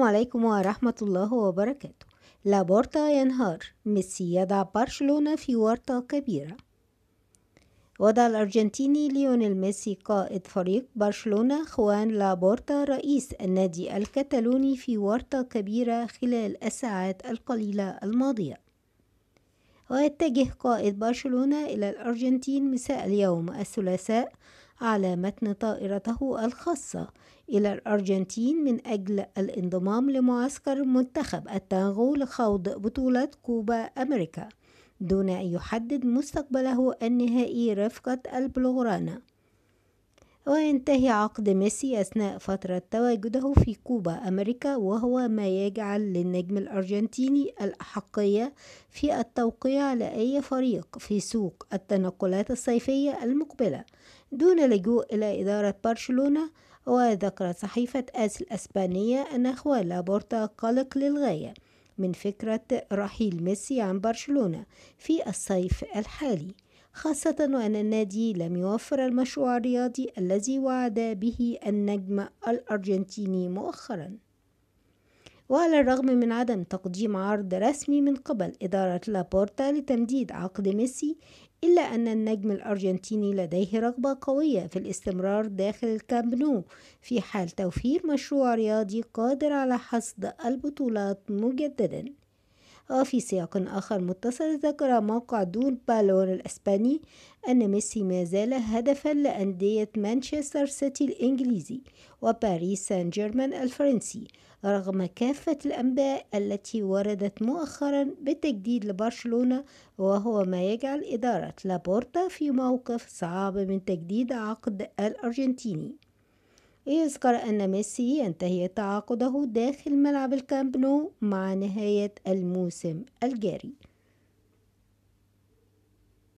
السلام عليكم ورحمة الله وبركاته لابورتا ينهار ميسي يدع برشلونة في ورطة كبيرة وضع الأرجنتيني ليونيل ميسي قائد فريق برشلونة خوان لابورتا رئيس النادي الكتالوني في ورطة كبيرة خلال الساعات القليلة الماضية ويتجه قائد برشلونة إلى الأرجنتين مساء اليوم الثلاثاء على متن طائرته الخاصة إلى الأرجنتين من أجل الانضمام لمعسكر منتخب التانغو لخوض بطولة كوبا أمريكا دون أن يحدد مستقبله النهائي رفقة البلوغرانا وينتهي عقد ميسي أثناء فترة تواجده في كوبا أمريكا وهو ما يجعل للنجم الأرجنتيني الأحقية في التوقيع لأي فريق في سوق التنقلات الصيفية المقبلة دون لجوء إلى إدارة برشلونة وذكرت صحيفة آس الأسبانية أن أخوال لابورتا قلق للغاية من فكرة رحيل ميسي عن برشلونة في الصيف الحالي خاصة وأن النادي لم يوفر المشروع الرياضي الذي وعد به النجم الأرجنتيني مؤخرا وعلى الرغم من عدم تقديم عرض رسمي من قبل إدارة لابورتا لتمديد عقد ميسي إلا أن النجم الأرجنتيني لديه رغبة قوية في الاستمرار داخل الكامب نو في حال توفير مشروع رياضي قادر على حصد البطولات مجددا وفي آه، سياق آخر متصل ذكر موقع دون بالور الأسباني أن ميسي ما زال هدفا لأندية مانشستر سيتي الإنجليزي وباريس سان جيرمان الفرنسي رغم كافة الأنباء التي وردت مؤخرا بالتجديد لبرشلونة وهو ما يجعل إدارة لابورتا في موقف صعب من تجديد عقد الأرجنتيني يذكر أن ميسي ينتهي تعاقده داخل ملعب الكامب نو مع نهاية الموسم الجاري